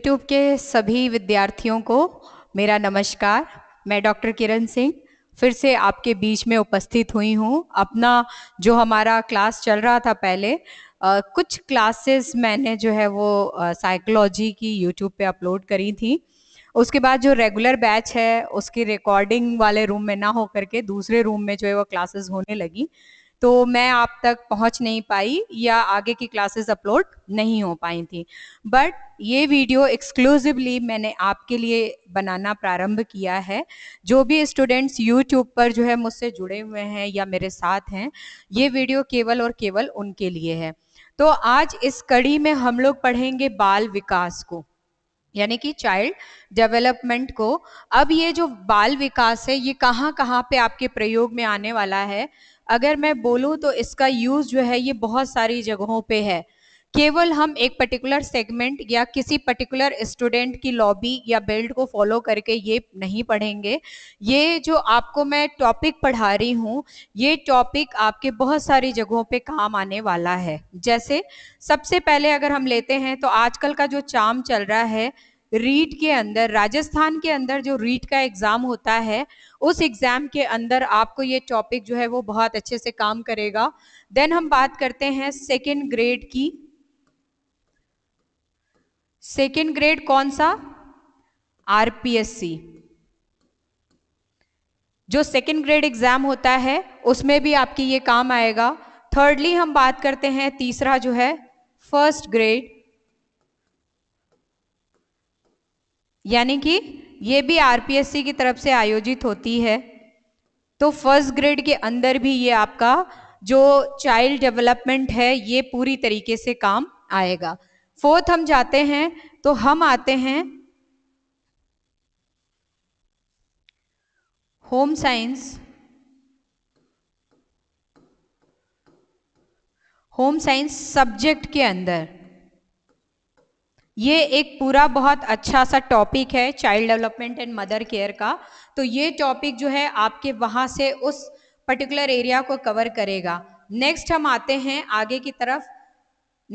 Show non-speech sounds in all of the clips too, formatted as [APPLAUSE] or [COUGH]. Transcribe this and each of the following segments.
YouTube के सभी विद्यार्थियों को मेरा नमस्कार मैं डॉक्टर किरण सिंह फिर से आपके बीच में उपस्थित हुई हूँ अपना जो हमारा क्लास चल रहा था पहले आ, कुछ क्लासेस मैंने जो है वो साइकोलॉजी की यूट्यूब पे अपलोड करी थी उसके बाद जो रेगुलर बैच है उसकी रिकॉर्डिंग वाले रूम में ना हो करके दूसरे रूम में जो है वो क्लासेस होने लगी तो मैं आप तक पहुंच नहीं पाई या आगे की क्लासेस अपलोड नहीं हो पाई थी बट ये वीडियो एक्सक्लूसिवली मैंने आपके लिए बनाना प्रारंभ किया है जो भी स्टूडेंट्स यूट्यूब पर जो है मुझसे जुड़े हुए हैं या मेरे साथ हैं ये वीडियो केवल और केवल उनके लिए है तो आज इस कड़ी में हम लोग पढ़ेंगे बाल विकास को यानी कि चाइल्ड डेवलपमेंट को अब ये जो बाल विकास है ये कहाँ कहाँ पे आपके प्रयोग में आने वाला है अगर मैं बोलूँ तो इसका यूज़ जो है ये बहुत सारी जगहों पे है केवल हम एक पर्टिकुलर सेगमेंट या किसी पर्टिकुलर स्टूडेंट की लॉबी या बेल्ट को फॉलो करके ये नहीं पढ़ेंगे ये जो आपको मैं टॉपिक पढ़ा रही हूँ ये टॉपिक आपके बहुत सारी जगहों पे काम आने वाला है जैसे सबसे पहले अगर हम लेते हैं तो आजकल का जो चाम चल रहा है रीट के अंदर राजस्थान के अंदर जो रीट का एग्ज़ाम होता है उस एग्ज़ाम के अंदर आपको ये टॉपिक जो है वो बहुत अच्छे से काम करेगा देन हम बात करते हैं सेकेंड ग्रेड की सेकेंड ग्रेड कौन सा आरपीएससी जो सेकेंड ग्रेड एग्ज़ाम होता है उसमें भी आपकी ये काम आएगा थर्डली हम बात करते हैं तीसरा जो है फर्स्ट ग्रेड यानी कि ये भी आर की तरफ से आयोजित होती है तो फर्स्ट ग्रेड के अंदर भी ये आपका जो चाइल्ड डेवलपमेंट है ये पूरी तरीके से काम आएगा फोर्थ हम जाते हैं तो हम आते हैं home science home science subject के अंदर ये एक पूरा बहुत अच्छा सा टॉपिक है child development and mother care का तो ये टॉपिक जो है आपके वहाँ से उस पर्टिकुलर एरिया को कवर करेगा नेक्स्ट हम आते हैं आगे की तरफ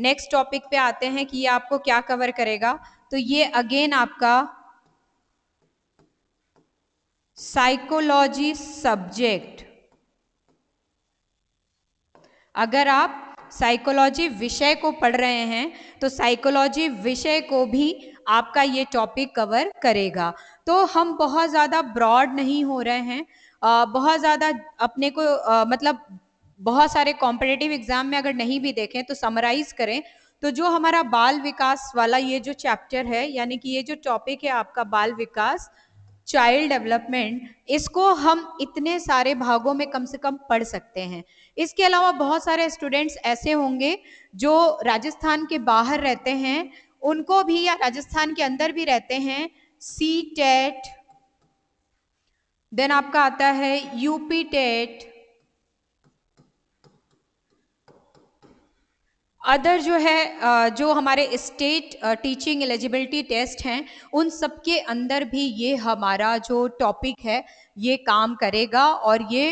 नेक्स्ट टॉपिक पे आते हैं कि ये आपको क्या कवर करेगा तो ये अगेन आपका साइकोलॉजी सब्जेक्ट अगर आप साइकोलॉजी विषय को पढ़ रहे हैं तो साइकोलॉजी विषय को भी आपका ये टॉपिक कवर करेगा तो हम बहुत ज़्यादा ब्रॉड नहीं हो रहे हैं आ, बहुत ज़्यादा अपने को आ, मतलब बहुत सारे कॉम्पिटेटिव एग्जाम में अगर नहीं भी देखें तो समराइज करें तो जो हमारा बाल विकास वाला ये जो चैप्टर है यानी कि ये जो टॉपिक है आपका बाल विकास चाइल्ड डेवलपमेंट इसको हम इतने सारे भागों में कम से कम पढ़ सकते हैं इसके अलावा बहुत सारे स्टूडेंट्स ऐसे होंगे जो राजस्थान के बाहर रहते हैं उनको भी या राजस्थान के अंदर भी रहते हैं सी टेट देन आपका आता है यूपी टेट अदर जो है जो हमारे स्टेट टीचिंग एलिजिबिलिटी टेस्ट हैं उन सब के अंदर भी ये हमारा जो टॉपिक है ये काम करेगा और ये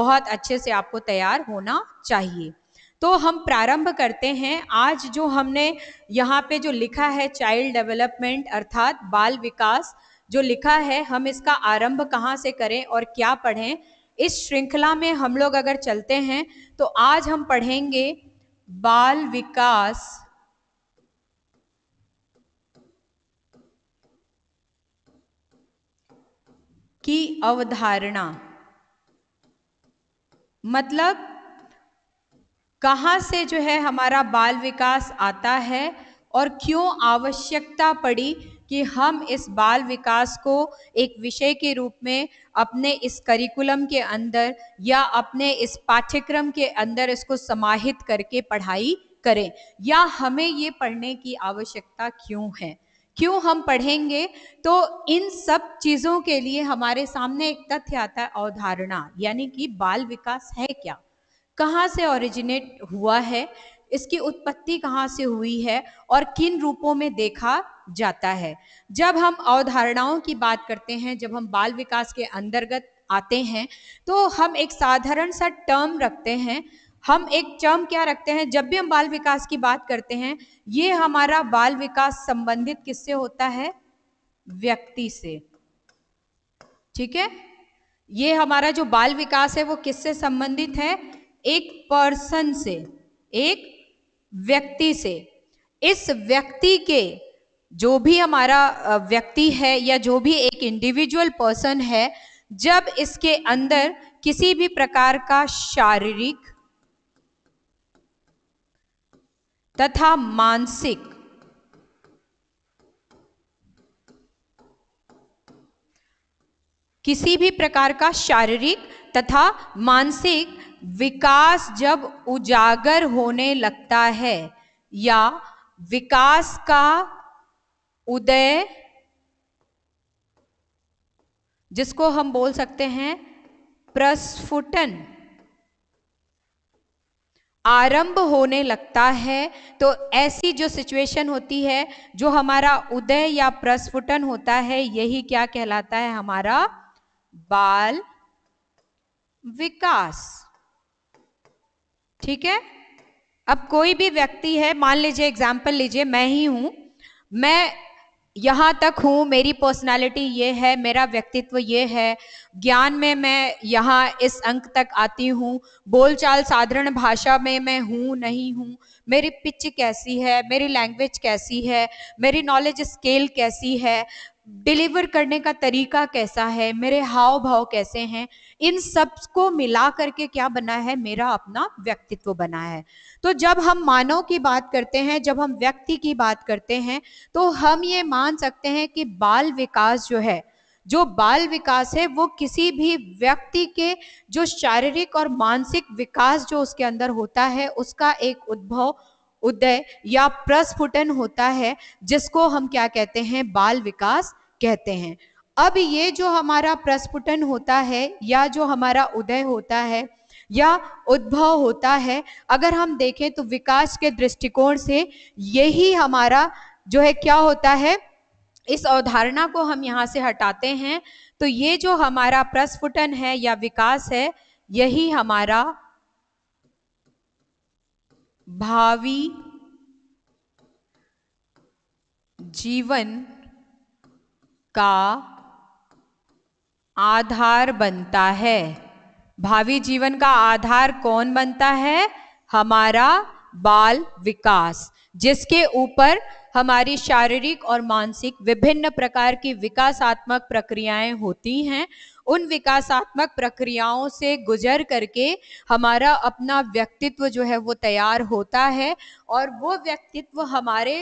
बहुत अच्छे से आपको तैयार होना चाहिए तो हम प्रारंभ करते हैं आज जो हमने यहाँ पे जो लिखा है चाइल्ड डेवलपमेंट अर्थात बाल विकास जो लिखा है हम इसका आरंभ कहाँ से करें और क्या पढ़ें इस श्रृंखला में हम लोग अगर चलते हैं तो आज हम पढ़ेंगे बाल विकास की अवधारणा मतलब कहाँ से जो है हमारा बाल विकास आता है और क्यों आवश्यकता पड़ी कि हम इस बाल विकास को एक विषय के रूप में अपने इस करिकुलम के अंदर या अपने इस पाठ्यक्रम के अंदर इसको समाहित करके पढ़ाई करें या हमें ये पढ़ने की आवश्यकता क्यों है क्यों हम पढ़ेंगे तो इन सब चीज़ों के लिए हमारे सामने एक तथ्य आता है अवधारणा यानी कि बाल विकास है क्या कहाँ से ओरिजिनेट हुआ है इसकी उत्पत्ति कहाँ से हुई है और किन रूपों में देखा जाता है जब हम अवधारणाओं की बात करते हैं जब हम बाल विकास के अंतर्गत आते हैं तो हम एक साधारण सा टर्म रखते हैं हम एक टर्म क्या रखते हैं जब भी हम बाल विकास की बात करते हैं ये हमारा बाल विकास संबंधित किससे होता है व्यक्ति से ठीक है ये हमारा जो बाल विकास है वो किससे संबंधित है एक पर्सन से एक व्यक्ति से इस व्यक्ति के जो भी हमारा व्यक्ति है या जो भी एक इंडिविजुअल पर्सन है जब इसके अंदर किसी भी प्रकार का शारीरिक तथा मानसिक किसी भी प्रकार का शारीरिक तथा मानसिक विकास जब उजागर होने लगता है या विकास का उदय जिसको हम बोल सकते हैं प्रस्फुटन आरंभ होने लगता है तो ऐसी जो सिचुएशन होती है जो हमारा उदय या प्रस्फुटन होता है यही क्या कहलाता है हमारा बाल विकास ठीक है अब कोई भी व्यक्ति है मान लीजिए एग्जाम्पल लीजिए मैं ही हूं मैं यहाँ तक हूँ मेरी पर्सनालिटी ये है मेरा व्यक्तित्व ये है ज्ञान में मैं यहाँ इस अंक तक आती हूँ बोलचाल साधारण भाषा में मैं हूं नहीं हूं मेरी पिच कैसी है मेरी लैंग्वेज कैसी है मेरी नॉलेज स्केल कैसी है डिलीवर करने का तरीका कैसा है मेरे हाव भाव कैसे हैं इन सब को मिला करके क्या बना है मेरा अपना व्यक्तित्व बना है तो जब हम मानव की बात करते हैं जब हम व्यक्ति की बात करते हैं तो हम ये मान सकते हैं कि बाल विकास जो है जो बाल विकास है वो किसी भी व्यक्ति के जो शारीरिक और मानसिक विकास जो उसके अंदर होता है उसका एक उद्भव उदय या प्रस्फुटन होता है जिसको हम क्या कहते हैं बाल विकास कहते हैं अब ये जो हमारा प्रस्फुटन होता है या जो हमारा उदय होता है या उद्भव होता है अगर हम देखें तो विकास के दृष्टिकोण से यही हमारा जो है क्या होता है इस अवधारणा को हम यहाँ से हटाते हैं तो ये जो हमारा प्रस्फुटन है या विकास है यही हमारा भावी जीवन का आधार बनता है भावी जीवन का आधार कौन बनता है हमारा बाल विकास जिसके ऊपर हमारी शारीरिक और मानसिक विभिन्न प्रकार की विकासात्मक प्रक्रियाएं होती हैं उन विकासात्मक प्रक्रियाओं से गुजर करके हमारा अपना व्यक्तित्व जो है वो तैयार होता है और वो व्यक्तित्व हमारे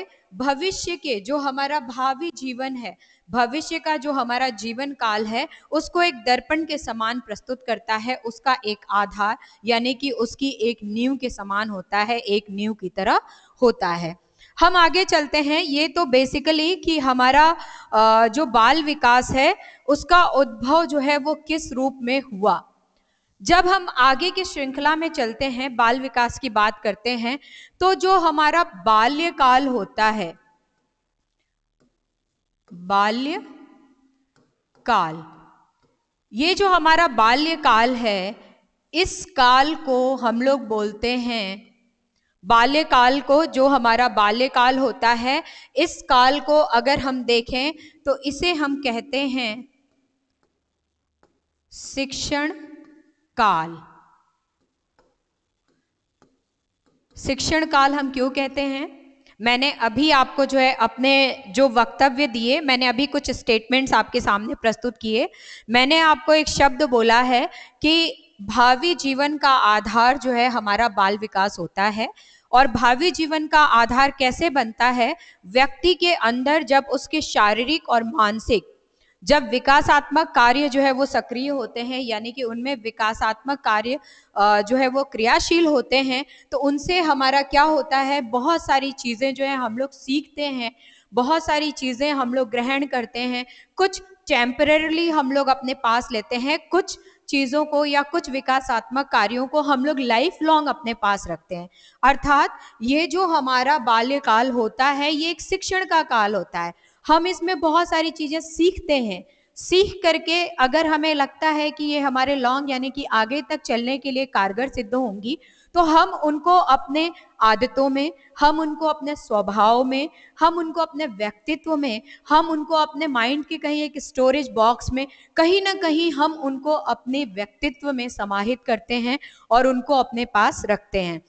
भविष्य के जो हमारा भावी जीवन है भविष्य का जो हमारा जीवन काल है उसको एक दर्पण के समान प्रस्तुत करता है उसका एक आधार यानी कि उसकी एक नींव के समान होता है एक नींव की तरह होता है हम आगे चलते हैं ये तो बेसिकली कि हमारा जो बाल विकास है उसका उद्भव जो है वो किस रूप में हुआ जब हम आगे की श्रृंखला में चलते हैं बाल विकास की बात करते हैं तो जो हमारा बाल्यकाल होता है बाल्य काल ये जो हमारा बाल्यकाल है इस काल को हम लोग बोलते हैं बाल्यकाल को जो हमारा बाल्यकाल होता है इस काल को अगर हम देखें तो इसे हम कहते हैं शिक्षण काल शिक्षण काल हम क्यों कहते हैं मैंने अभी आपको जो है अपने जो वक्तव्य दिए मैंने अभी कुछ स्टेटमेंट्स आपके सामने प्रस्तुत किए मैंने आपको एक शब्द बोला है कि भावी जीवन का आधार जो है हमारा बाल विकास होता है और भावी जीवन का आधार कैसे बनता है व्यक्ति के अंदर जब उसके शारीरिक और मानसिक जब विकासात्मक कार्य जो है वो सक्रिय होते हैं यानी कि उनमें विकासात्मक कार्य जो है वो क्रियाशील होते हैं तो उनसे हमारा क्या होता है बहुत सारी चीज़ें जो है हम लोग सीखते हैं बहुत सारी चीज़ें हम लोग ग्रहण करते हैं कुछ टेम्परली हम लोग अपने पास लेते हैं कुछ चीज़ों को या कुछ विकासात्मक कार्यों को हम लोग लाइफ लॉन्ग अपने पास रखते हैं अर्थात ये जो हमारा बाल्यकाल होता है ये एक शिक्षण का काल होता है हम इसमें बहुत सारी चीज़ें सीखते हैं सीख करके अगर हमें लगता है कि ये हमारे लॉन्ग यानी कि आगे तक चलने के लिए कारगर सिद्ध होंगी तो हम उनको अपने आदतों में हम उनको अपने स्वभाव में हम उनको अपने व्यक्तित्व में हम उनको अपने माइंड के कहीं एक स्टोरेज बॉक्स में कहीं ना कहीं हम उनको अपने व्यक्तित्व में समाहित करते हैं और उनको अपने पास रखते हैं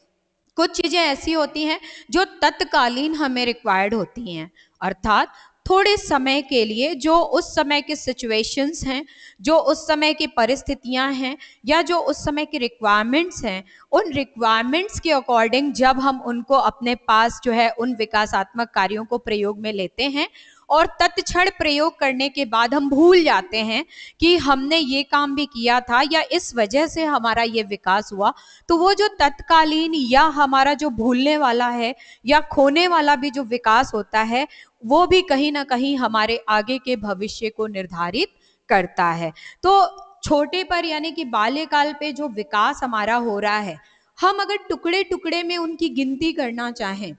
कुछ चीज़ें ऐसी होती हैं जो तत्कालीन हमें रिक्वायर्ड होती हैं अर्थात थोड़े समय के लिए जो उस समय के सिचुएशंस हैं जो उस समय की परिस्थितियां हैं या जो उस समय की रिक्वायरमेंट्स हैं उन रिक्वायरमेंट्स के अकॉर्डिंग जब हम उनको अपने पास जो है उन विकासात्मक कार्यों को प्रयोग में लेते हैं और तत्क्षण प्रयोग करने के बाद हम भूल जाते हैं कि हमने ये काम भी किया था या इस वजह से हमारा ये विकास हुआ तो वो जो तत्कालीन या हमारा जो भूलने वाला है या खोने वाला भी जो विकास होता है वो भी कहीं ना कहीं हमारे आगे के भविष्य को निर्धारित करता है तो छोटे पर यानी कि बाल्यकाल पे जो विकास हमारा हो रहा है हम अगर टुकड़े टुकड़े में उनकी गिनती करना चाहें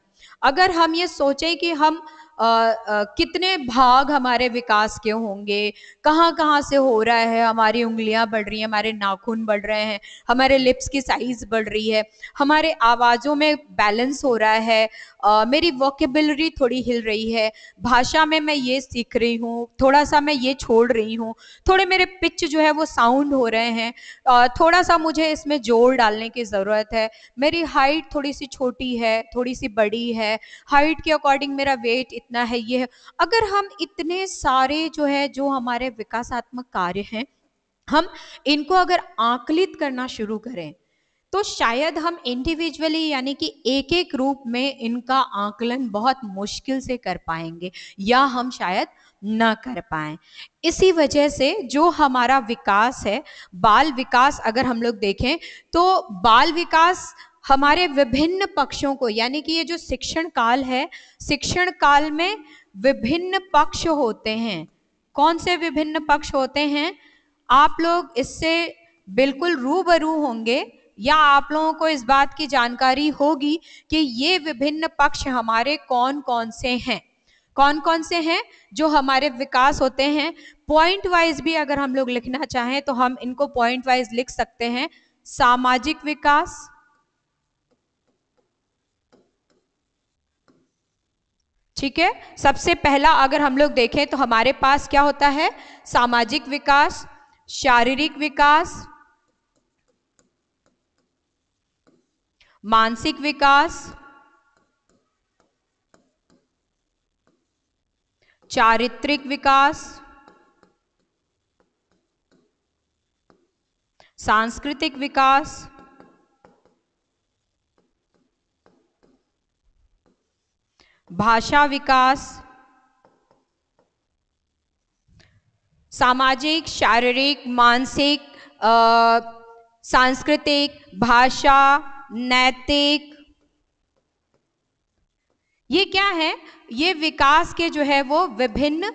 अगर हम ये सोचें कि हम कितने भाग हमारे विकास के होंगे कहाँ कहाँ से हो रहा है हमारी उंगलियाँ बढ़ रही हैं हमारे नाखून बढ़ रहे हैं हमारे लिप्स की साइज बढ़ रही है हमारे आवाज़ों में बैलेंस हो रहा है आ, मेरी वॉकेबिलिटी थोड़ी हिल रही है भाषा में मैं ये सीख रही हूँ थोड़ा सा मैं ये छोड़ रही हूँ थोड़े मेरे पिच जो है वो साउंड हो रहे हैं आ, थोड़ा सा मुझे इसमें जोर डालने की ज़रूरत है मेरी हाइट थोड़ी सी छोटी है थोड़ी सी बड़ी है हाइट के अकॉर्डिंग मेरा वेट कितना है ये है अगर हम इतने सारे जो है जो हमारे विकासात्मक कार्य हैं हम इनको अगर आकलित करना शुरू करें तो शायद हम इंडिविजुअली यानी कि एक एक रूप में इनका आकलन बहुत मुश्किल से कर पाएंगे या हम शायद ना कर पाए इसी वजह से जो हमारा विकास है बाल विकास अगर हम लोग देखें तो बाल विकास हमारे विभिन्न पक्षों को यानी कि ये जो शिक्षण काल है शिक्षण काल में विभिन्न पक्ष होते हैं कौन से विभिन्न पक्ष होते हैं आप लोग इससे बिल्कुल रूबरू होंगे या आप लोगों को इस बात की जानकारी होगी कि ये विभिन्न पक्ष हमारे कौन कौन से हैं कौन कौन से हैं जो हमारे विकास होते हैं पॉइंट वाइज भी अगर हम लोग लिखना चाहें तो हम इनको पॉइंट वाइज लिख सकते हैं सामाजिक विकास ठीक है सबसे पहला अगर हम लोग देखें तो हमारे पास क्या होता है सामाजिक विकास शारीरिक विकास मानसिक विकास चारित्रिक विकास सांस्कृतिक विकास भाषा विकास सामाजिक शारीरिक मानसिक सांस्कृतिक भाषा नैतिक ये क्या है ये विकास के जो है वो विभिन्न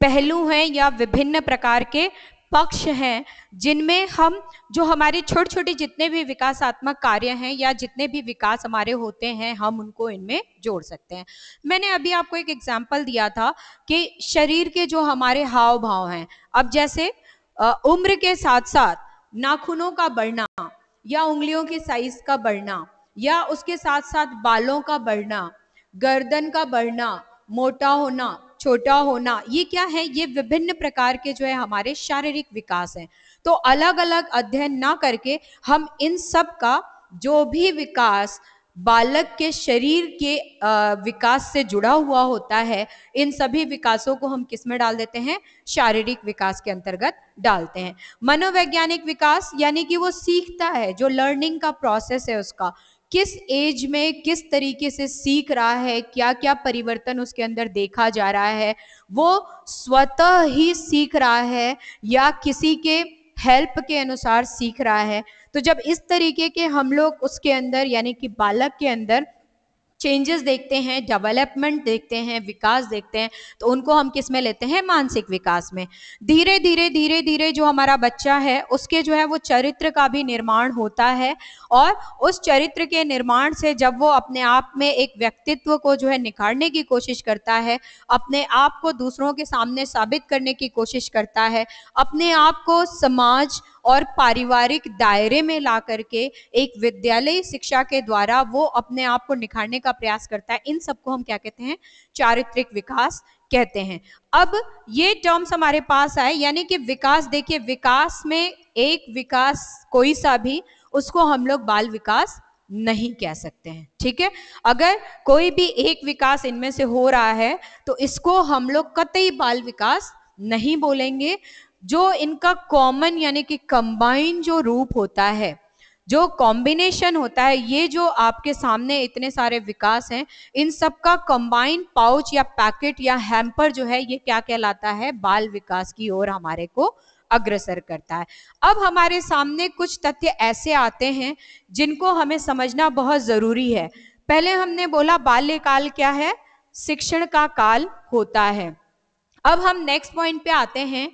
पहलू हैं या विभिन्न प्रकार के पक्ष हैं जिनमें हम जो हमारे छोटे छोटे जितने भी विकासात्मक कार्य हैं या जितने भी विकास हमारे होते हैं हम उनको इनमें जोड़ सकते हैं मैंने अभी आपको एक एग्जाम्पल दिया था कि शरीर के जो हमारे हाव भाव हैं अब जैसे उम्र के साथ साथ नाखूनों का बढ़ना या उंगलियों के साइज का बढ़ना या उसके साथ साथ बालों का बढ़ना गर्दन का बढ़ना मोटा होना छोटा होना ये क्या है ये विभिन्न प्रकार के जो है हमारे शारीरिक विकास हैं तो अलग अलग अध्ययन ना करके हम इन सब का जो भी विकास बालक के शरीर के विकास से जुड़ा हुआ होता है इन सभी विकासों को हम किस में डाल देते हैं शारीरिक विकास के अंतर्गत डालते हैं मनोवैज्ञानिक विकास यानी कि वो सीखता है जो लर्निंग का प्रोसेस है उसका किस एज में किस तरीके से सीख रहा है क्या क्या परिवर्तन उसके अंदर देखा जा रहा है वो स्वतः ही सीख रहा है या किसी के हेल्प के अनुसार सीख रहा है तो जब इस तरीके के हम लोग उसके अंदर यानी कि बालक के अंदर चेंजेस देखते हैं डेवलपमेंट देखते हैं विकास देखते हैं तो उनको हम किस में लेते हैं मानसिक विकास में धीरे धीरे धीरे धीरे जो हमारा बच्चा है उसके जो है वो चरित्र का भी निर्माण होता है और उस चरित्र के निर्माण से जब वो अपने आप में एक व्यक्तित्व को जो है निखारने की कोशिश करता है अपने आप को दूसरों के सामने साबित करने की कोशिश करता है अपने आप को समाज और पारिवारिक दायरे में ला करके एक विद्यालय शिक्षा के द्वारा वो अपने आप को निखारने का प्रयास करता है इन सबको हम क्या कहते हैं चारित्रिक विकास कहते हैं अब ये टर्म्स हमारे पास आए यानी कि विकास देखिए विकास में एक विकास कोई सा भी उसको हम लोग बाल विकास नहीं कह सकते हैं ठीक है अगर कोई भी एक विकास इनमें से हो रहा है तो इसको हम लोग कतई बाल विकास नहीं बोलेंगे जो इनका कॉमन यानी कि कंबाइन जो रूप होता है जो कॉम्बिनेशन होता है ये जो आपके सामने इतने सारे विकास हैं इन सब का कंबाइन पाउच या पैकेट या हैम्पर जो है ये क्या कहलाता है बाल विकास की ओर हमारे को अग्रसर करता है अब हमारे सामने कुछ तथ्य ऐसे आते हैं जिनको हमें समझना बहुत जरूरी है पहले हमने बोला बाल्यकाल क्या है शिक्षण का काल होता है अब हम नेक्स्ट पॉइंट पे आते हैं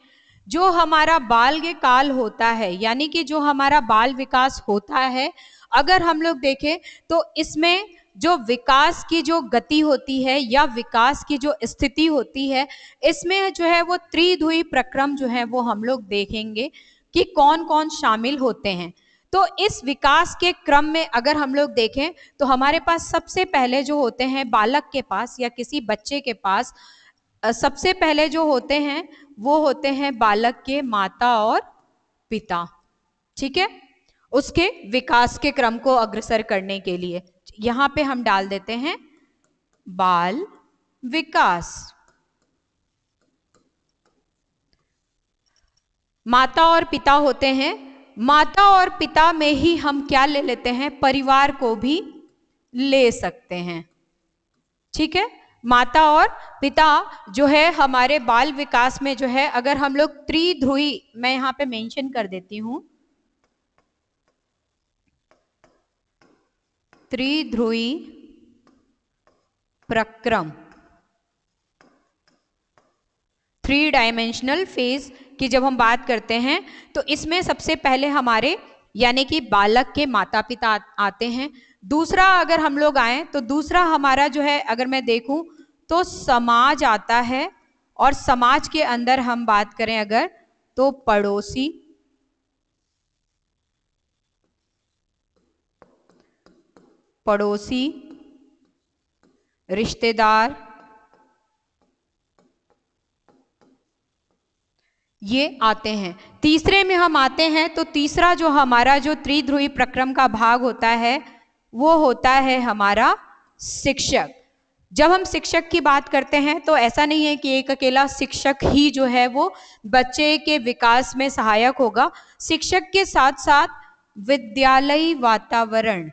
जो हमारा बाल के काल होता है यानी कि जो हमारा बाल विकास होता है अगर हम लोग देखें तो इसमें जो विकास की जो गति होती है या विकास की जो स्थिति होती है इसमें जो है वो त्रिधुई प्रक्रम जो है वो हम लोग देखेंगे कि कौन कौन शामिल होते हैं तो इस विकास के क्रम में अगर हम लोग देखें तो हमारे पास सबसे पहले जो होते हैं बालक के पास या किसी बच्चे के पास सबसे पहले जो होते हैं वो होते हैं बालक के माता और पिता ठीक है उसके विकास के क्रम को अग्रसर करने के लिए यहां पे हम डाल देते हैं बाल विकास माता और पिता होते हैं माता और पिता में ही हम क्या ले लेते हैं परिवार को भी ले सकते हैं ठीक है माता और पिता जो है हमारे बाल विकास में जो है अगर हम लोग त्रिध्रुई मैं यहाँ पे मेंशन कर देती हूँ त्रिध्रुई प्रक्रम थ्री डायमेंशनल फेज की जब हम बात करते हैं तो इसमें सबसे पहले हमारे यानी कि बालक के माता पिता आते हैं दूसरा अगर हम लोग आए तो दूसरा हमारा जो है अगर मैं देखूं तो समाज आता है और समाज के अंदर हम बात करें अगर तो पड़ोसी पड़ोसी रिश्तेदार ये आते हैं तीसरे में हम आते हैं तो तीसरा जो हमारा जो त्रिध्रुवी प्रक्रम का भाग होता है वो होता है हमारा शिक्षक जब हम शिक्षक की बात करते हैं तो ऐसा नहीं है कि एक अकेला शिक्षक ही जो है वो बच्चे के विकास में सहायक होगा शिक्षक के साथ साथ विद्यालय वातावरण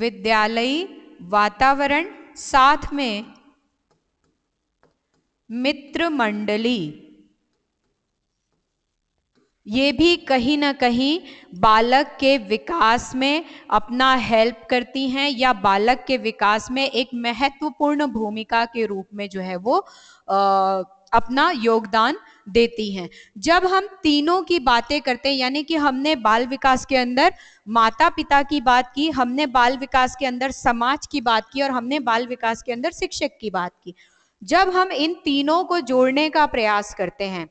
विद्यालयी वातावरण साथ में मित्र मंडली ये भी कहीं ना कहीं बालक के विकास में अपना हेल्प करती हैं या बालक के विकास में एक महत्वपूर्ण भूमिका के रूप में जो है वो आ, अपना योगदान देती हैं जब हम तीनों की बातें करते हैं यानी कि हमने बाल विकास के अंदर माता पिता की बात की हमने बाल विकास के अंदर समाज की बात की और हमने बाल विकास के अंदर शिक्षक की बात की जब हम इन तीनों को जोड़ने का प्रयास करते हैं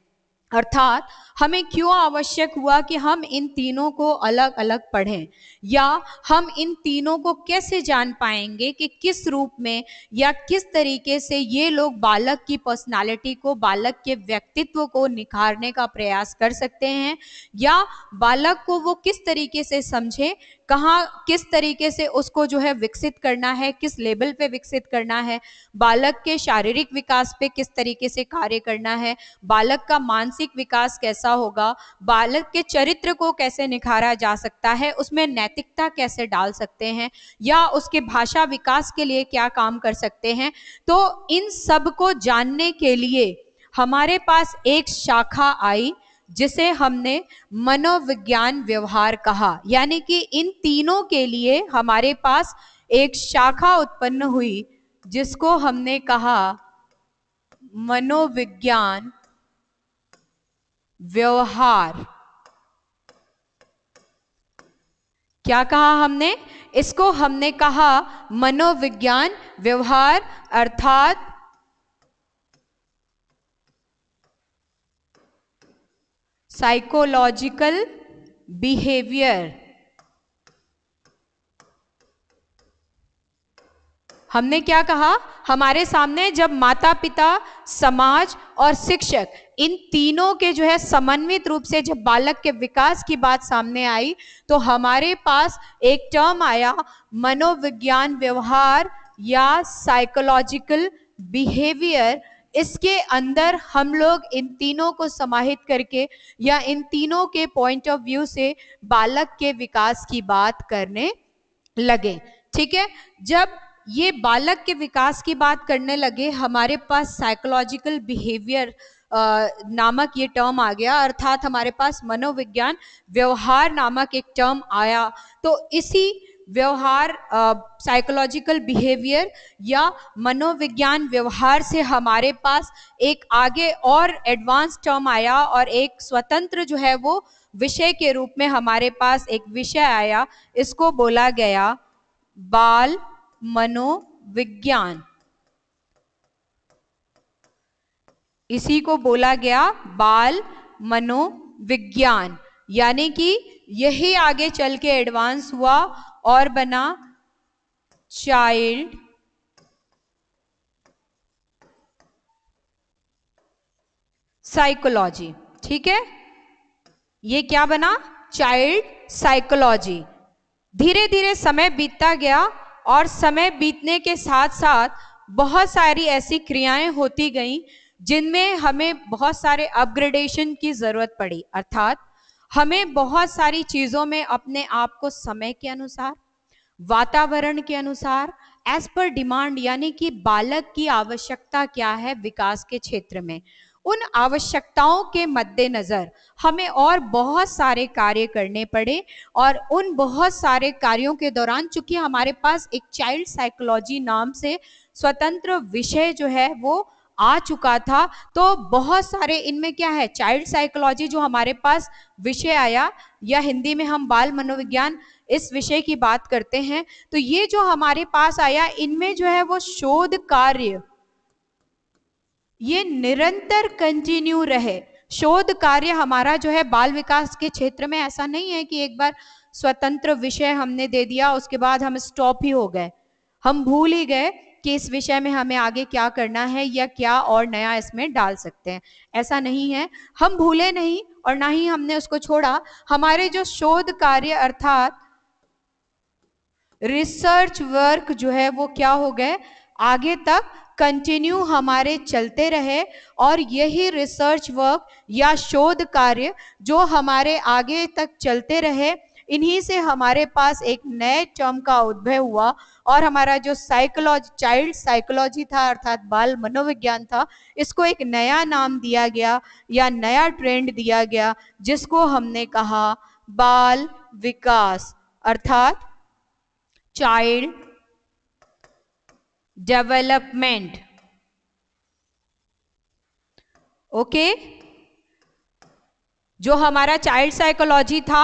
अर्थात हमें क्यों आवश्यक हुआ कि हम इन तीनों को अलग अलग पढ़ें या हम इन तीनों को कैसे जान पाएंगे कि किस रूप में या किस तरीके से ये लोग बालक की पर्सनालिटी को बालक के व्यक्तित्व को निखारने का प्रयास कर सकते हैं या बालक को वो किस तरीके से समझे कहाँ किस तरीके से उसको जो है विकसित करना है किस लेवल पे विकसित करना है बालक के शारीरिक विकास पे किस तरीके से कार्य करना है बालक का मानसिक मानसिक विकास कैसा होगा बालक के चरित्र को कैसे निखारा जा सकता है उसमें नैतिकता कैसे डाल सकते हैं या उसके भाषा विकास के लिए क्या काम कर सकते हैं तो इन सब को जानने के लिए हमारे पास एक शाखा आई जिसे हमने मनोविज्ञान व्यवहार कहा यानी कि इन तीनों के लिए हमारे पास एक शाखा उत्पन्न हुई जिसको हमने कहा मनोविज्ञान व्यवहार क्या कहा हमने इसको हमने कहा मनोविज्ञान व्यवहार अर्थात साइकोलॉजिकल बिहेवियर हमने क्या कहा हमारे सामने जब माता पिता समाज और शिक्षक इन तीनों के जो है समन्वित रूप से जब बालक के विकास की बात सामने आई तो हमारे पास एक टर्म आया मनोविज्ञान व्यवहार या साइकोलॉजिकल बिहेवियर इसके अंदर हम लोग इन तीनों को समाहित करके या इन तीनों के पॉइंट ऑफ व्यू से बालक के विकास की बात करने लगे ठीक है जब ये बालक के विकास की बात करने लगे हमारे पास साइकोलॉजिकल बिहेवियर नामक ये टर्म आ गया अर्थात हमारे पास मनोविज्ञान व्यवहार नामक एक टर्म आया तो इसी व्यवहार साइकोलॉजिकल बिहेवियर या मनोविज्ञान व्यवहार से हमारे पास एक आगे और एडवांस टर्म आया और एक स्वतंत्र जो है वो विषय के रूप में हमारे पास एक विषय आया इसको बोला गया बाल मनोविज्ञान इसी को बोला गया बाल मनोविज्ञान यानी कि यही आगे चल के एडवांस हुआ और बना चाइल्ड साइकोलॉजी ठीक है ये क्या बना चाइल्ड साइकोलॉजी धीरे धीरे समय बीतता गया और समय बीतने के साथ साथ बहुत सारी ऐसी क्रियाएं होती गईं जिनमें हमें बहुत सारे अपग्रेडेशन की ज़रूरत पड़ी अर्थात हमें बहुत सारी चीज़ों में अपने आप को समय के अनुसार वातावरण के अनुसार एज पर डिमांड यानी कि बालक की आवश्यकता क्या है विकास के क्षेत्र में उन आवश्यकताओं के मद्देनज़र हमें और बहुत सारे कार्य करने पड़े और उन बहुत सारे कार्यों के दौरान चूंकि हमारे पास एक चाइल्ड साइकोलॉजी नाम से स्वतंत्र विषय जो है वो आ चुका था तो बहुत सारे इनमें क्या है चाइल्ड साइकोलॉजी जो हमारे पास विषय आया या हिंदी में हम बाल मनोविज्ञान इस विषय की बात करते हैं तो ये जो हमारे पास आया इनमें जो है वो शोध कार्य ये निरंतर कंटिन्यू रहे शोध कार्य हमारा जो है बाल विकास के क्षेत्र में ऐसा नहीं है कि एक बार स्वतंत्र विषय हमने दे दिया उसके बाद हम स्टॉप ही हो गए हम भूल ही गए कि इस विषय में हमें आगे क्या करना है या क्या और नया इसमें डाल सकते हैं ऐसा नहीं है हम भूले नहीं और ना ही हमने उसको छोड़ा हमारे जो शोध कार्य अर्थात रिसर्च वर्क जो है वो क्या हो गए आगे तक कंटिन्यू हमारे चलते रहे और यही रिसर्च वर्क या शोध कार्य जो हमारे आगे तक चलते रहे इन्हीं से हमारे पास एक नए टर्म का उद्भव हुआ और हमारा जो साइकोलॉजी चाइल्ड साइकोलॉजी था अर्थात बाल मनोविज्ञान था इसको एक नया नाम दिया गया या नया ट्रेंड दिया गया जिसको हमने कहा बाल विकास अर्थात चाइल्ड development ओके okay? जो हमारा चाइल्ड साइकोलॉजी था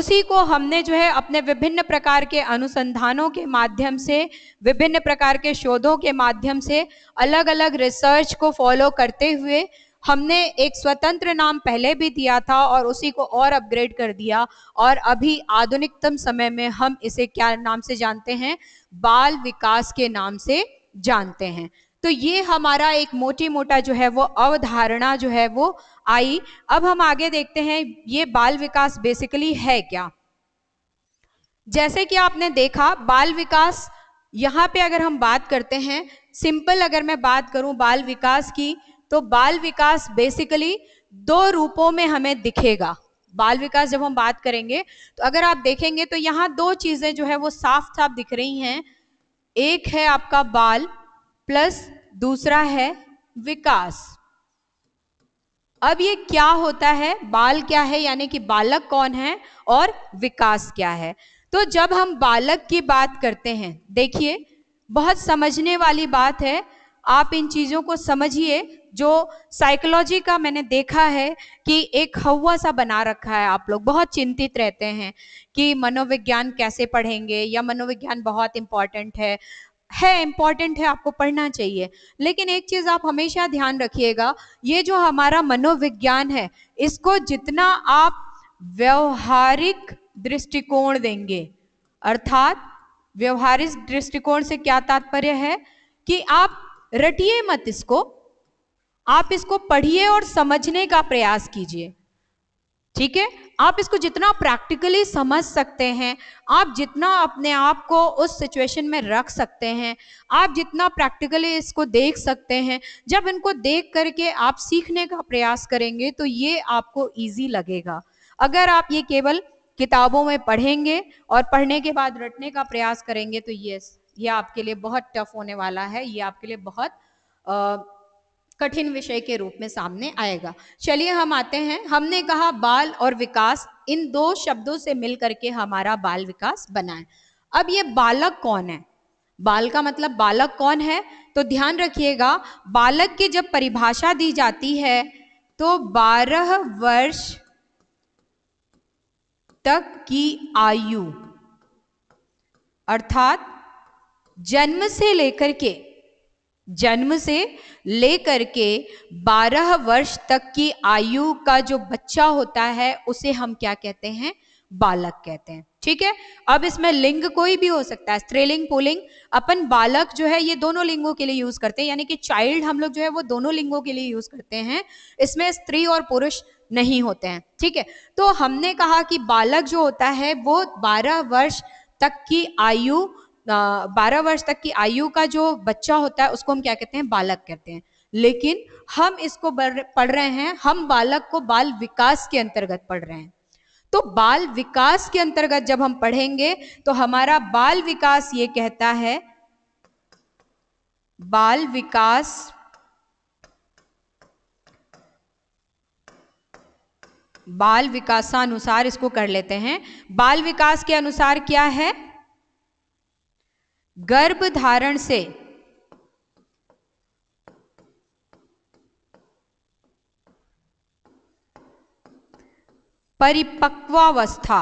उसी को हमने जो है अपने विभिन्न प्रकार के अनुसंधानों के माध्यम से विभिन्न प्रकार के शोधों के माध्यम से अलग अलग रिसर्च को फॉलो करते हुए हमने एक स्वतंत्र नाम पहले भी दिया था और उसी को और अपग्रेड कर दिया और अभी आधुनिकतम समय में हम इसे क्या नाम से जानते हैं बाल विकास के नाम से जानते हैं तो ये हमारा एक मोटी मोटा जो है वो अवधारणा जो है वो आई अब हम आगे देखते हैं ये बाल विकास बेसिकली है क्या जैसे कि आपने देखा बाल विकास यहाँ पे अगर हम बात करते हैं सिंपल अगर मैं बात करूं बाल विकास की तो बाल विकास बेसिकली दो रूपों में हमें दिखेगा बाल विकास जब हम बात करेंगे तो अगर आप देखेंगे तो यहाँ दो चीजें जो है वो साफ साफ दिख रही हैं एक है आपका बाल प्लस दूसरा है विकास अब ये क्या होता है बाल क्या है यानी कि बालक कौन है और विकास क्या है तो जब हम बालक की बात करते हैं देखिए बहुत समझने वाली बात है आप इन चीजों को समझिए जो साइकोलॉजी का मैंने देखा है कि एक हवा सा बना रखा है आप लोग बहुत चिंतित रहते हैं कि मनोविज्ञान कैसे पढ़ेंगे या मनोविज्ञान बहुत इंपॉर्टेंट है है इम्पॉर्टेंट है आपको पढ़ना चाहिए लेकिन एक चीज आप हमेशा ध्यान रखिएगा ये जो हमारा मनोविज्ञान है इसको जितना आप व्यवहारिक दृष्टिकोण देंगे अर्थात व्यवहारिक दृष्टिकोण से क्या तात्पर्य है कि आप रटिए मत इसको आप इसको पढ़िए और समझने का प्रयास कीजिए ठीक है आप इसको जितना प्रैक्टिकली समझ सकते हैं आप जितना अपने आप को उस सिचुएशन में रख सकते हैं आप जितना प्रैक्टिकली इसको देख सकते हैं जब इनको देख करके आप सीखने का प्रयास करेंगे तो ये आपको इजी लगेगा अगर आप ये केवल किताबों में पढ़ेंगे और पढ़ने के बाद रटने का प्रयास करेंगे तो यस ये आपके लिए बहुत टफ होने वाला है ये आपके लिए बहुत आ, कठिन विषय के रूप में सामने आएगा चलिए हम आते हैं हमने कहा बाल और विकास इन दो शब्दों से मिल करके हमारा बाल विकास बना है अब ये बालक कौन है बाल का मतलब बालक कौन है तो ध्यान रखिएगा बालक की जब परिभाषा दी जाती है तो 12 वर्ष तक की आयु अर्थात जन्म से लेकर के जन्म से लेकर के 12 वर्ष तक की आयु का जो बच्चा होता है उसे हम क्या कहते हैं बालक कहते हैं ठीक है अब इसमें लिंग कोई भी हो सकता है स्त्रीलिंग पुलिंग अपन बालक जो है ये दोनों लिंगों के लिए यूज करते हैं यानी कि चाइल्ड हम लोग जो है वो दोनों लिंगों के लिए यूज करते हैं इसमें स्त्री और पुरुष नहीं होते हैं ठीक है तो हमने कहा कि बालक जो होता है वो 12 वर्ष तक की आयु बारह वर्ष तक की आयु का जो बच्चा होता है उसको हम क्या कहते हैं बालक कहते हैं लेकिन हम इसको पढ़ रहे हैं हम बालक को बाल विकास के अंतर्गत पढ़ रहे हैं तो बाल विकास के अंतर्गत जब हम पढ़ेंगे तो हमारा बाल विकास ये कहता है बाल विकास बाल विकासानुसार इसको कर लेते हैं बाल विकास के अनुसार क्या है गर्भ धारण से परिपक्वावस्था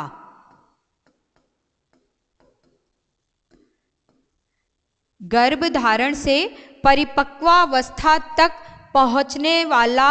गर्भ धारण से परिपक्वावस्था तक पहुंचने वाला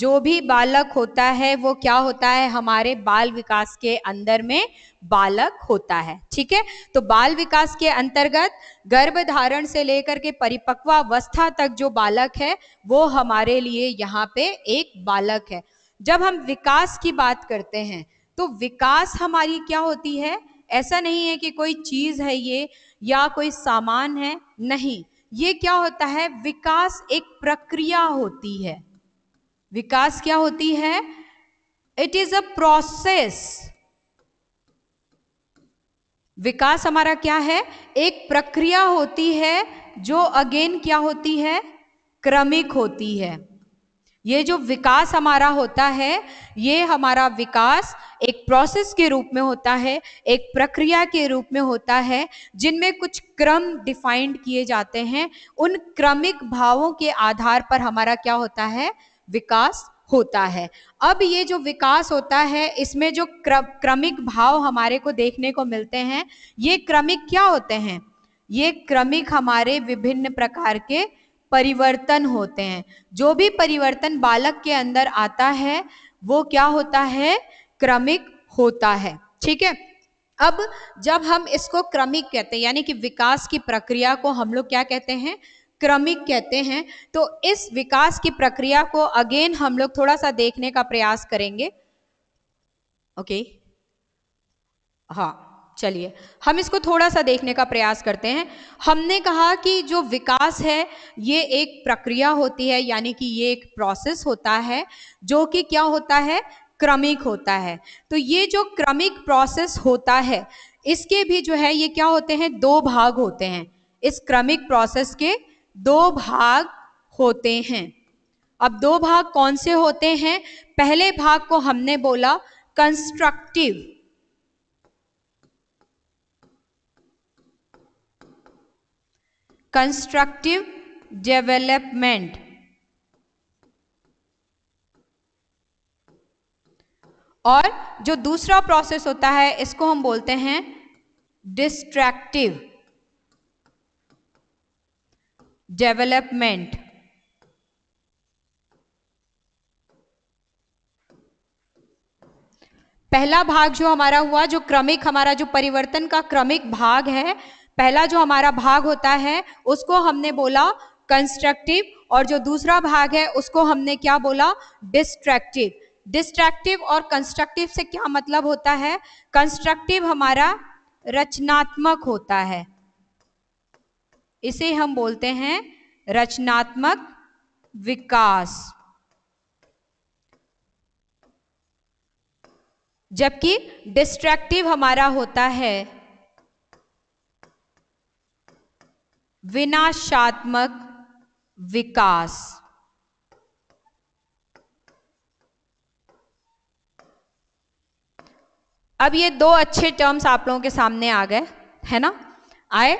जो भी बालक होता है वो क्या होता है हमारे बाल विकास के अंदर में बालक होता है ठीक है तो बाल विकास के अंतर्गत गर्भ धारण से लेकर के परिपक्वावस्था तक जो बालक है वो हमारे लिए यहाँ पे एक बालक है जब हम विकास की बात करते हैं तो विकास हमारी क्या होती है ऐसा नहीं है कि कोई चीज है ये या कोई सामान है नहीं ये क्या होता है विकास एक प्रक्रिया होती है विकास क्या होती है इट इज अ प्रोसेस विकास हमारा क्या है एक प्रक्रिया होती है जो अगेन क्या होती है क्रमिक होती है ये जो विकास हमारा होता है ये हमारा विकास एक प्रोसेस के रूप में होता है एक प्रक्रिया के रूप में होता है जिनमें कुछ क्रम डिफाइंड किए जाते हैं उन क्रमिक भावों के आधार पर हमारा क्या होता है विकास होता है अब ये जो विकास होता है इसमें जो क्रमिक भाव हमारे को देखने को मिलते हैं ये क्रमिक क्या होते हैं ये क्रमिक हमारे विभिन्न प्रकार के परिवर्तन होते हैं जो भी परिवर्तन बालक के अंदर आता है वो क्या होता है क्रमिक होता है ठीक है अब जब हम इसको क्रमिक कहते हैं यानी कि विकास की प्रक्रिया को हम लोग क्या कहते हैं क्रमिक कहते हैं तो इस विकास की प्रक्रिया को अगेन हम लोग थोड़ा सा देखने का प्रयास करेंगे ओके okay. हाँ चलिए हम इसको थोड़ा सा देखने का प्रयास करते हैं हमने कहा कि जो विकास है ये एक प्रक्रिया होती है यानी कि ये एक प्रोसेस होता है जो कि क्या होता है क्रमिक होता है तो ये जो क्रमिक प्रोसेस होता है इसके भी जो है ये क्या होते हैं दो भाग होते हैं इस क्रमिक प्रोसेस के दो भाग होते हैं अब दो भाग कौन से होते हैं पहले भाग को हमने बोला कंस्ट्रक्टिव कंस्ट्रक्टिव डेवलपमेंट और जो दूसरा प्रोसेस होता है इसको हम बोलते हैं डिस्ट्रैक्टिव development पहला भाग जो हमारा हुआ जो क्रमिक हमारा जो परिवर्तन का क्रमिक भाग है पहला जो हमारा भाग होता है उसको हमने बोला कंस्ट्रक्टिव और जो दूसरा भाग है उसको हमने क्या बोला डिस्ट्रैक्टिव डिस्ट्रैक्टिव और कंस्ट्रक्टिव से क्या मतलब होता है कंस्ट्रक्टिव हमारा रचनात्मक होता है इसे हम बोलते हैं रचनात्मक विकास जबकि डिस्ट्रैक्टिव हमारा होता है विनाशात्मक विकास अब ये दो अच्छे टर्म्स आप लोगों के सामने आ गए है ना आए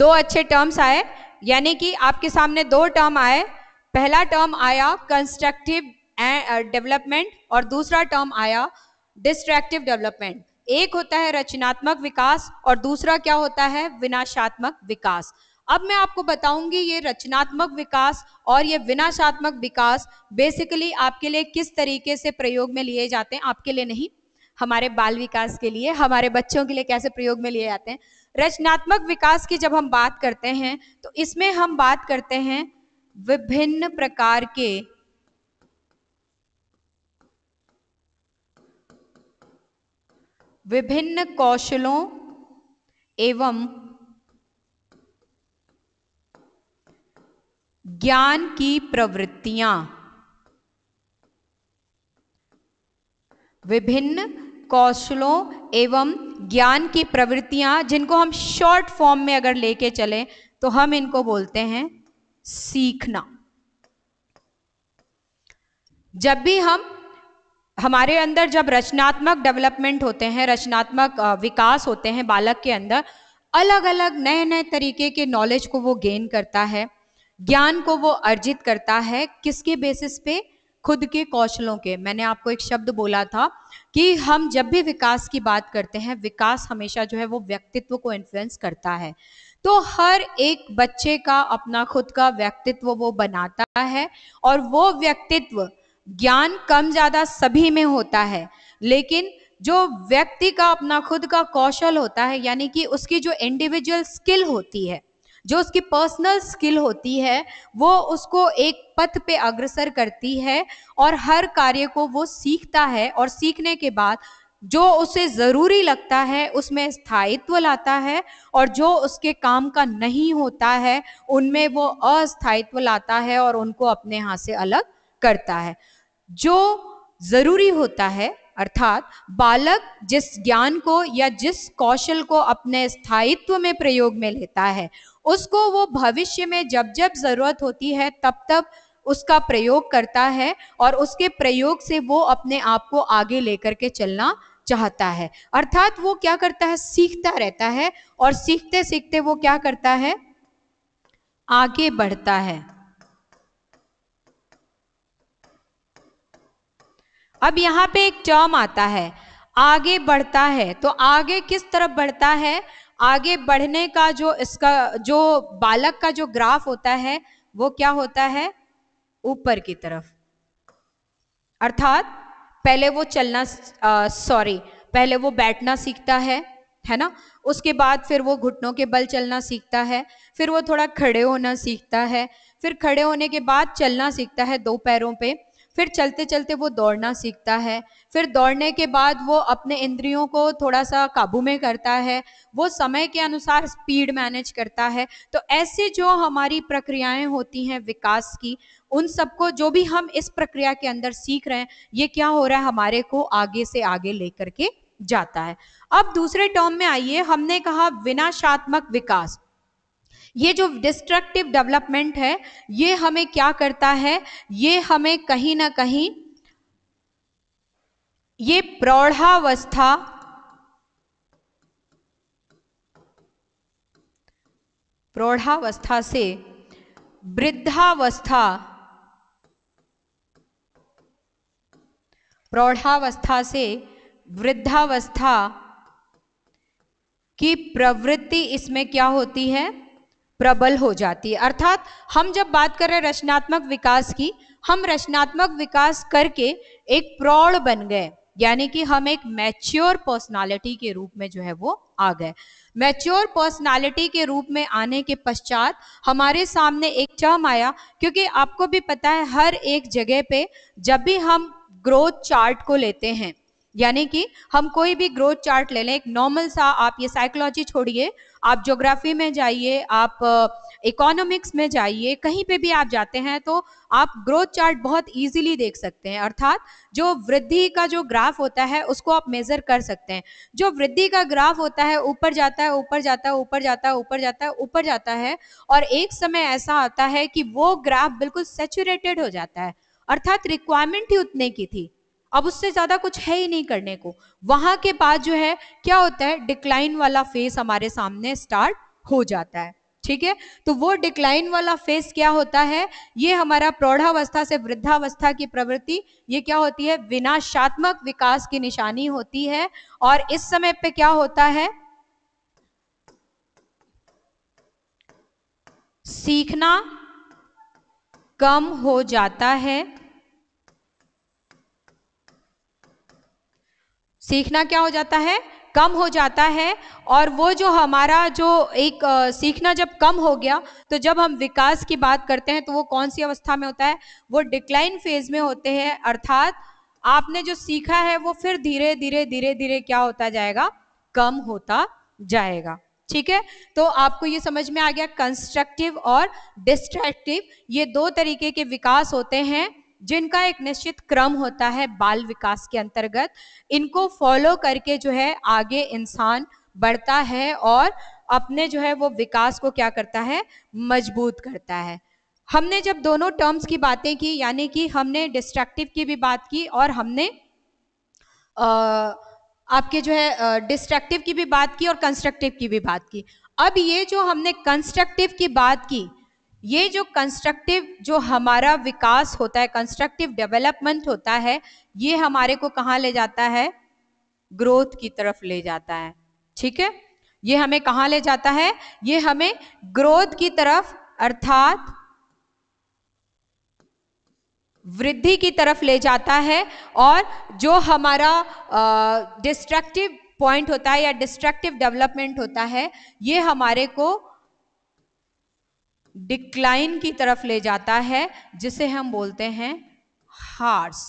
दो अच्छे टर्म्स आए यानी कि आपके सामने दो टर्म आए पहला टर्म आया कंस्ट्रक्टिव डेवलपमेंट uh, और दूसरा टर्म आया डिस्ट्रैक्टिव डेवलपमेंट एक होता है रचनात्मक विकास और दूसरा क्या होता है विनाशात्मक विकास अब मैं आपको बताऊंगी ये रचनात्मक विकास और ये विनाशात्मक विकास बेसिकली आपके लिए किस तरीके से प्रयोग में लिए जाते हैं आपके लिए नहीं हमारे बाल विकास के लिए हमारे बच्चों के लिए कैसे प्रयोग में लिए जाते हैं रचनात्मक विकास की जब हम बात करते हैं तो इसमें हम बात करते हैं विभिन्न प्रकार के विभिन्न कौशलों एवं ज्ञान की प्रवृत्तियां विभिन्न कौशलों एवं ज्ञान की प्रवृत्तियां जिनको हम शॉर्ट फॉर्म में अगर लेके चले तो हम इनको बोलते हैं सीखना जब भी हम हमारे अंदर जब रचनात्मक डेवलपमेंट होते हैं रचनात्मक विकास होते हैं बालक के अंदर अलग अलग नए नए तरीके के नॉलेज को वो गेन करता है ज्ञान को वो अर्जित करता है किसके बेसिस पे खुद के कौशलों के मैंने आपको एक शब्द बोला था कि हम जब भी विकास की बात करते हैं विकास हमेशा जो है वो व्यक्तित्व को इन्फ्लुएंस करता है तो हर एक बच्चे का अपना खुद का व्यक्तित्व वो बनाता है और वो व्यक्तित्व ज्ञान कम ज्यादा सभी में होता है लेकिन जो व्यक्ति का अपना खुद का कौशल होता है यानी कि उसकी जो इंडिविजुअल स्किल होती है जो उसकी पर्सनल स्किल होती है वो उसको एक पथ पे अग्रसर करती है और हर कार्य को वो सीखता है और सीखने के बाद जो उसे ज़रूरी लगता है उसमें स्थायित्व लाता है और जो उसके काम का नहीं होता है उनमें वो अस्थायित्व लाता है और उनको अपने हाथ से अलग करता है जो ज़रूरी होता है अर्थात बालक जिस ज्ञान को या जिस कौशल को अपने स्थायित्व में प्रयोग में लेता है उसको वो भविष्य में जब जब जरूरत होती है तब तब उसका प्रयोग करता है और उसके प्रयोग से वो अपने आप को आगे लेकर के चलना चाहता है अर्थात वो क्या करता है सीखता रहता है और सीखते सीखते वो क्या करता है आगे बढ़ता है अब यहाँ पे एक टर्म आता है आगे बढ़ता है तो आगे किस तरफ बढ़ता है आगे बढ़ने का जो इसका जो बालक का जो ग्राफ होता है वो क्या होता है ऊपर की तरफ अर्थात पहले वो चलना सॉरी पहले वो बैठना सीखता है है ना उसके बाद फिर वो घुटनों के बल चलना सीखता है फिर वो थोड़ा खड़े होना सीखता है फिर खड़े होने के बाद चलना सीखता है दो पैरों पे फिर चलते चलते वो दौड़ना सीखता है फिर दौड़ने के बाद वो अपने इंद्रियों को थोड़ा सा काबू में करता है वो समय के अनुसार स्पीड मैनेज करता है तो ऐसे जो हमारी प्रक्रियाएं होती हैं विकास की उन सबको जो भी हम इस प्रक्रिया के अंदर सीख रहे हैं ये क्या हो रहा है हमारे को आगे से आगे लेकर के जाता है अब दूसरे टर्म में आइए हमने कहा विनाशात्मक विकास ये जो डिस्ट्रक्टिव डेवलपमेंट है ये हमें क्या करता है ये हमें कहीं ना कहीं ये प्रौढ़ावस्था प्रौढ़ावस्था से वृद्धावस्था प्रौढ़ावस्था से वृद्धावस्था की प्रवृत्ति इसमें क्या होती है प्रबल हो जाती है अर्थात हम जब बात कर रहे हैं रचनात्मक विकास की हम रचनात्मक विकास करके एक प्रौढ़ बन गए यानी कि हम एक मैच्योर पर्सनालिटी के रूप में जो है वो आ गए मैच्योर पर्सनालिटी के रूप में आने के पश्चात हमारे सामने एक चर्म आया क्योंकि आपको भी पता है हर एक जगह पे जब भी हम ग्रोथ चार्ट को लेते हैं यानी कि हम कोई भी ग्रोथ चार्ट ले लें एक नॉर्मल सा आप ये साइकोलॉजी छोड़िए आप ज्योग्राफी में जाइए आप इकोनॉमिक्स uh, में जाइए कहीं पे भी आप जाते हैं तो आप ग्रोथ चार्ट बहुत इजीली देख सकते हैं अर्थात जो वृद्धि का जो ग्राफ होता है उसको आप मेजर कर सकते हैं जो वृद्धि का ग्राफ होता है ऊपर जाता है ऊपर जाता है ऊपर जाता है ऊपर जाता है ऊपर जाता है और एक समय ऐसा आता है कि वो ग्राफ बिल्कुल सेचुरेटेड हो जाता है अर्थात रिक्वायरमेंट ही उतने की थी अब उससे ज्यादा कुछ है ही नहीं करने को वहां के बाद जो है क्या होता है डिक्लाइन वाला फेस हमारे सामने स्टार्ट हो जाता है ठीक है तो वो डिक्लाइन वाला फेस क्या होता है ये हमारा प्रौढ़ावस्था से वृद्धावस्था की प्रवृत्ति ये क्या होती है विनाशात्मक विकास की निशानी होती है और इस समय पे क्या होता है सीखना कम हो जाता है सीखना क्या हो जाता है कम हो जाता है और वो जो हमारा जो एक आ, सीखना जब कम हो गया तो जब हम विकास की बात करते हैं तो वो कौन सी अवस्था में होता है वो डिक्लाइन फेज में होते हैं अर्थात आपने जो सीखा है वो फिर धीरे धीरे धीरे धीरे क्या होता जाएगा कम होता जाएगा ठीक है तो आपको ये समझ में आ गया कंस्ट्रक्टिव और डिस्ट्रक्टिव ये दो तरीके के विकास होते हैं जिनका एक निश्चित क्रम होता है बाल विकास के अंतर्गत इनको फॉलो करके जो है आगे इंसान बढ़ता है और अपने जो है वो विकास को क्या करता है मजबूत करता है हमने जब दोनों टर्म्स की बातें की यानी कि हमने डिस्ट्रक्टिव की भी बात की और हमने आ, आपके जो है डिस्ट्रक्टिव की भी बात की और कंस्ट्रक्टिव की भी बात की अब ये जो हमने कंस्ट्रक्टिव की बात की ये जो कंस्ट्रक्टिव जो हमारा विकास होता है कंस्ट्रक्टिव डेवलपमेंट होता है ये हमारे को कहाँ ले जाता है ग्रोथ की तरफ ले जाता है ठीक है ये हमें कहाँ ले जाता है ये हमें ग्रोथ की तरफ अर्थात वृद्धि की तरफ ले जाता है और जो हमारा डिस्ट्रक्टिव पॉइंट होता है या डिस्ट्रक्टिव डेवलपमेंट होता है ये हमारे को डिक्लाइन की तरफ ले जाता है जिसे हम बोलते हैं हार्स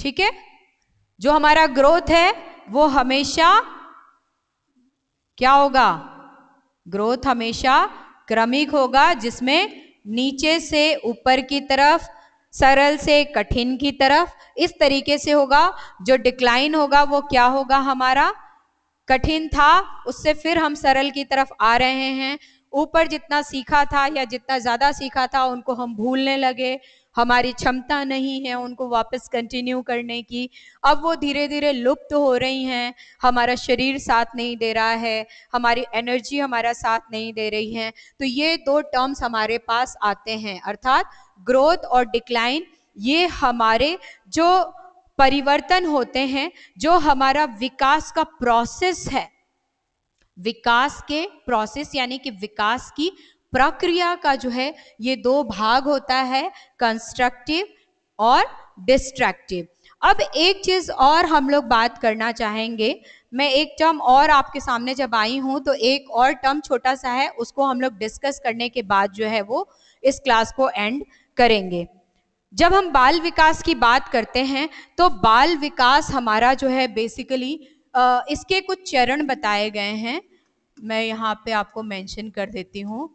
ठीक है जो हमारा ग्रोथ है वो हमेशा क्या होगा ग्रोथ हमेशा क्रमिक होगा जिसमें नीचे से ऊपर की तरफ सरल से कठिन की तरफ इस तरीके से होगा जो डिक्लाइन होगा वो क्या होगा हमारा कठिन था उससे फिर हम सरल की तरफ आ रहे हैं ऊपर जितना सीखा था या जितना ज़्यादा सीखा था उनको हम भूलने लगे हमारी क्षमता नहीं है उनको वापस कंटिन्यू करने की अब वो धीरे धीरे लुप्त हो रही हैं हमारा शरीर साथ नहीं दे रहा है हमारी एनर्जी हमारा साथ नहीं दे रही है तो ये दो टर्म्स हमारे पास आते हैं अर्थात ग्रोथ और डिक्लाइन ये हमारे जो परिवर्तन होते हैं जो हमारा विकास का प्रोसेस है विकास के प्रोसेस यानी कि विकास की प्रक्रिया का जो है ये दो भाग होता है कंस्ट्रक्टिव और डिस्ट्रक्टिव अब एक चीज और हम लोग बात करना चाहेंगे मैं एक टर्म और आपके सामने जब आई हूं तो एक और टर्म छोटा सा है उसको हम लोग डिस्कस करने के बाद जो है वो इस क्लास को एंड करेंगे जब हम बाल विकास की बात करते हैं तो बाल विकास हमारा जो है बेसिकली इसके कुछ चरण बताए गए हैं मैं यहाँ पे आपको मेंशन कर देती हूँ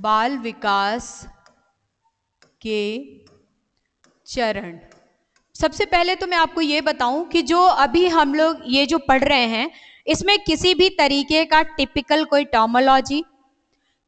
बाल विकास के चरण सबसे पहले तो मैं आपको ये बताऊं कि जो अभी हम लोग ये जो पढ़ रहे हैं इसमें किसी भी तरीके का टिपिकल कोई टर्मोलॉजी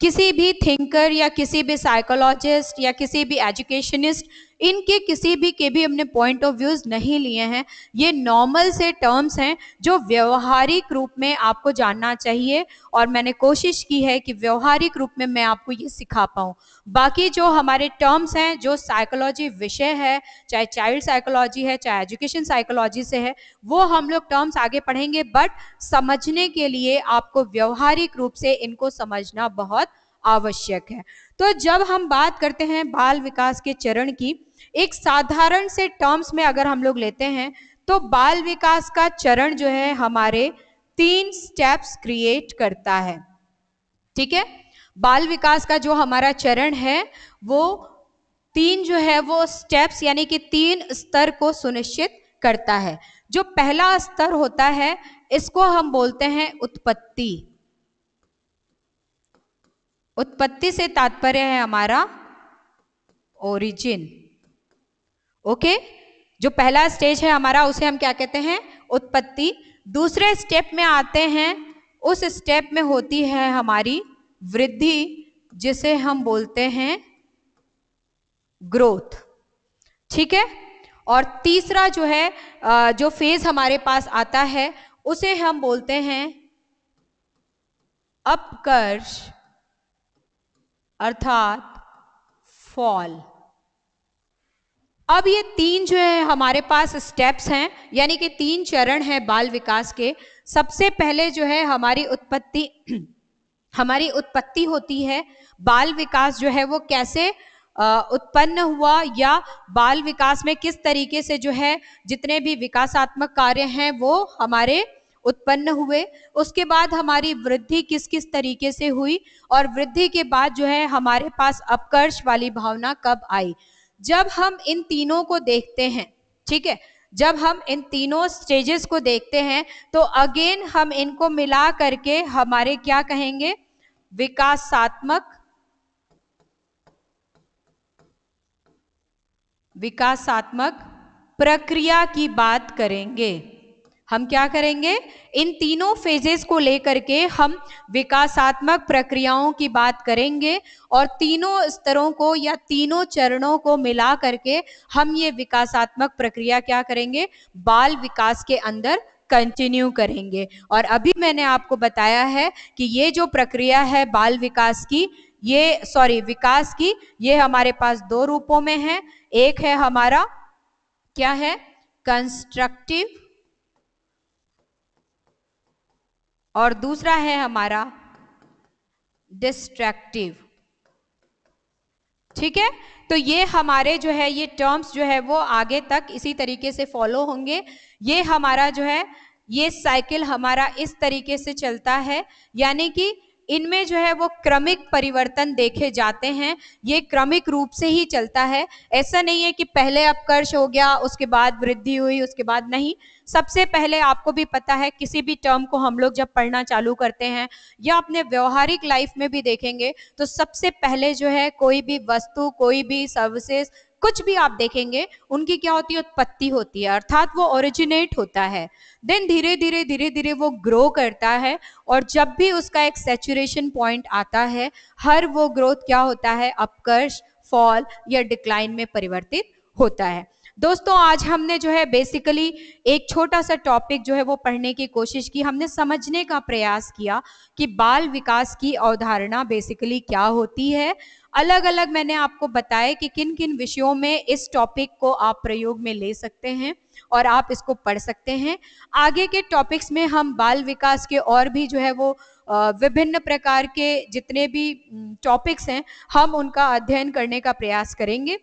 किसी भी थिंकर या किसी भी साइकोलॉजिस्ट या किसी भी एजुकेशनिस्ट इनके किसी भी के भी हमने पॉइंट ऑफ व्यूज नहीं लिए हैं ये नॉर्मल से टर्म्स हैं जो व्यवहारिक रूप में आपको जानना चाहिए और मैंने कोशिश की है कि व्यवहारिक रूप में मैं आपको ये सिखा पाऊँ बाकी जो हमारे टर्म्स हैं जो साइकोलॉजी विषय है चाहे चाइल्ड साइकोलॉजी है चाहे एजुकेशन साइकोलॉजी से है वो हम लोग टर्म्स आगे पढ़ेंगे बट समझने के लिए आपको व्यवहारिक रूप से इनको समझना बहुत आवश्यक है तो जब हम बात करते हैं बाल विकास के चरण की एक साधारण से टर्म्स में अगर हम लोग लेते हैं तो बाल विकास का चरण जो है हमारे तीन स्टेप्स क्रिएट करता है ठीक है बाल विकास का जो हमारा चरण है वो तीन जो है वो स्टेप्स यानी कि तीन स्तर को सुनिश्चित करता है जो पहला स्तर होता है इसको हम बोलते हैं उत्पत्ति उत्पत्ति से तात्पर्य है हमारा ओरिजिन ओके जो पहला स्टेज है हमारा उसे हम क्या कहते हैं उत्पत्ति दूसरे स्टेप में आते हैं उस स्टेप में होती है हमारी वृद्धि जिसे हम बोलते हैं ग्रोथ ठीक है और तीसरा जो है जो फेज हमारे पास आता है उसे हम बोलते हैं अपकर्ष अर्थात फॉल अब ये तीन जो है हमारे पास स्टेप्स हैं यानी कि तीन चरण हैं बाल विकास के सबसे पहले जो है हमारी उत्पत्ति [CLEARS THROAT] हमारी उत्पत्ति होती है बाल विकास जो है वो कैसे उत्पन्न हुआ या बाल विकास में किस तरीके से जो है जितने भी विकासात्मक कार्य हैं वो हमारे उत्पन्न हुए उसके बाद हमारी वृद्धि किस किस तरीके से हुई और वृद्धि के बाद जो है हमारे पास अपकर्ष वाली भावना कब आई जब हम इन तीनों को देखते हैं ठीक है जब हम इन तीनों स्टेजेस को देखते हैं तो अगेन हम इनको मिला करके हमारे क्या कहेंगे विकासात्मक विकासात्मक प्रक्रिया की बात करेंगे हम क्या करेंगे इन तीनों फेजेस को लेकर के हम विकासात्मक प्रक्रियाओं की बात करेंगे और तीनों स्तरों को या तीनों चरणों को मिला करके हम ये विकासात्मक प्रक्रिया क्या करेंगे बाल विकास के अंदर कंटिन्यू करेंगे और अभी मैंने आपको बताया है कि ये जो प्रक्रिया है बाल विकास की ये सॉरी विकास की ये हमारे पास दो रूपों में है एक है हमारा क्या है कंस्ट्रक्टिव और दूसरा है हमारा डिस्ट्रैक्टिव ठीक है तो ये हमारे जो है ये टर्म्स जो है वो आगे तक इसी तरीके से फॉलो होंगे ये हमारा जो है ये साइकिल हमारा इस तरीके से चलता है यानी कि इनमें जो है वो क्रमिक परिवर्तन देखे जाते हैं ये क्रमिक रूप से ही चलता है ऐसा नहीं है कि पहले अपकर्ष हो गया उसके बाद वृद्धि हुई उसके बाद नहीं सबसे पहले आपको भी पता है किसी भी टर्म को हम लोग जब पढ़ना चालू करते हैं या अपने व्यवहारिक लाइफ में भी देखेंगे तो सबसे पहले जो है कोई भी वस्तु कोई भी सर्विसेज कुछ भी आप देखेंगे उनकी क्या होती है उत्पत्ति होती है अर्थात वो ओरिजिनेट होता है देन धीरे धीरे धीरे धीरे वो ग्रो करता है और जब भी उसका एक सेचुरेशन पॉइंट आता है हर वो ग्रोथ क्या होता है अपकर्ष फॉल या डिक्लाइन में परिवर्तित होता है दोस्तों आज हमने जो है बेसिकली एक छोटा सा टॉपिक जो है वो पढ़ने की कोशिश की हमने समझने का प्रयास किया कि बाल विकास की अवधारणा बेसिकली क्या होती है अलग अलग मैंने आपको बताया कि किन किन विषयों में इस टॉपिक को आप प्रयोग में ले सकते हैं और आप इसको पढ़ सकते हैं आगे के टॉपिक्स में हम बाल विकास के और भी जो है वो विभिन्न प्रकार के जितने भी टॉपिक्स हैं हम उनका अध्ययन करने का प्रयास करेंगे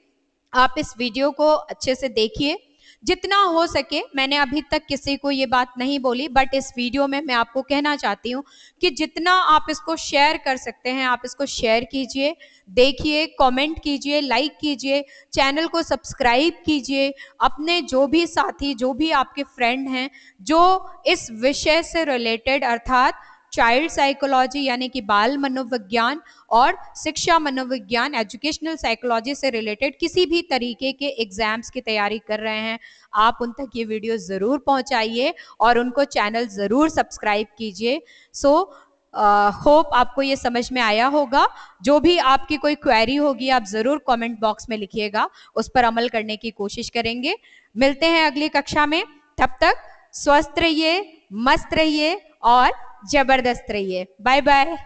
आप इस वीडियो को अच्छे से देखिए जितना हो सके मैंने अभी तक किसी को ये बात नहीं बोली बट इस वीडियो में मैं आपको कहना चाहती हूँ कि जितना आप इसको शेयर कर सकते हैं आप इसको शेयर कीजिए देखिए कमेंट कीजिए लाइक कीजिए चैनल को सब्सक्राइब कीजिए अपने जो भी साथी जो भी आपके फ्रेंड हैं जो इस विषय से रिलेटेड अर्थात चाइल्ड साइकोलॉजी यानी कि बाल मनोविज्ञान और शिक्षा मनोविज्ञान एजुकेशनल साइकोलॉजी से रिलेटेड किसी भी तरीके के एग्जाम्स की तैयारी कर रहे हैं आप उन तक ये वीडियो ज़रूर पहुंचाइए और उनको चैनल ज़रूर सब्सक्राइब कीजिए सो so, होप uh, आपको ये समझ में आया होगा जो भी आपकी कोई क्वेरी होगी आप ज़रूर कमेंट बॉक्स में लिखिएगा उस पर अमल करने की कोशिश करेंगे मिलते हैं अगली कक्षा में तब तक स्वस्थ रहिए मस्त रहिए और जबरदस्त रहिए बाय बाय